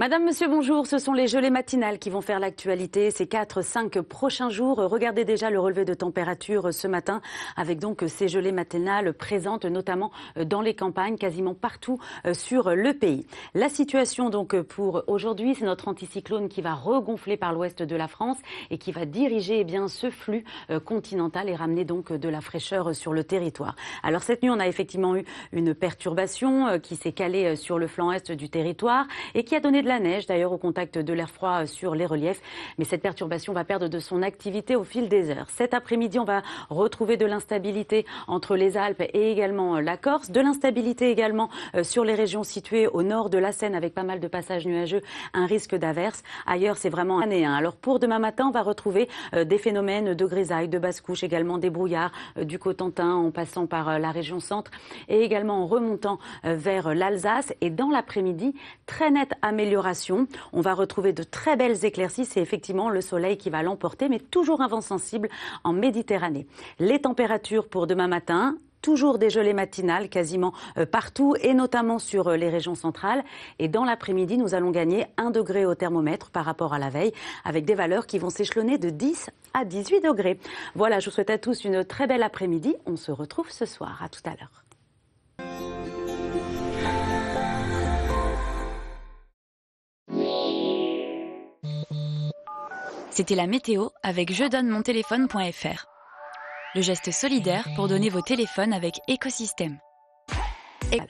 Madame, monsieur, bonjour. Ce sont les gelées matinales qui vont faire l'actualité ces 4-5 prochains jours. Regardez déjà le relevé de température ce matin avec donc ces gelées matinales présentes notamment euh, dans les campagnes, quasiment partout euh, sur le pays. La situation donc pour aujourd'hui, c'est notre anticyclone qui va regonfler par l'ouest de la France et qui va diriger eh bien ce flux euh, continental et ramener donc de la fraîcheur sur le territoire. Alors cette nuit, on a effectivement eu une perturbation qui s'est calée sur le flanc est du territoire et qui a donné la neige d'ailleurs au contact de l'air froid sur les reliefs. Mais cette perturbation va perdre de son activité au fil des heures. Cet après-midi, on va retrouver de l'instabilité entre les Alpes et également euh, la Corse. De l'instabilité également euh, sur les régions situées au nord de la Seine avec pas mal de passages nuageux, un risque d'averse. Ailleurs, c'est vraiment un hein. et Alors pour demain matin, on va retrouver euh, des phénomènes de grisaille, de basse couche, également des brouillards du Cotentin en passant par la région centre et également en remontant vers l'Alsace. Et dans l'après-midi, très nette amélioration on va retrouver de très belles éclaircies. C'est effectivement le soleil qui va l'emporter, mais toujours un vent sensible en Méditerranée. Les températures pour demain matin, toujours des gelées matinales quasiment euh, partout et notamment sur euh, les régions centrales. Et dans l'après-midi, nous allons gagner 1 degré au thermomètre par rapport à la veille avec des valeurs qui vont s'échelonner de 10 à 18 degrés. Voilà, je vous souhaite à tous une très belle après-midi. On se retrouve ce soir. À tout à l'heure. C'était la météo avec je donne mon téléphone.fr. Le geste solidaire pour donner vos téléphones avec écosystème. Et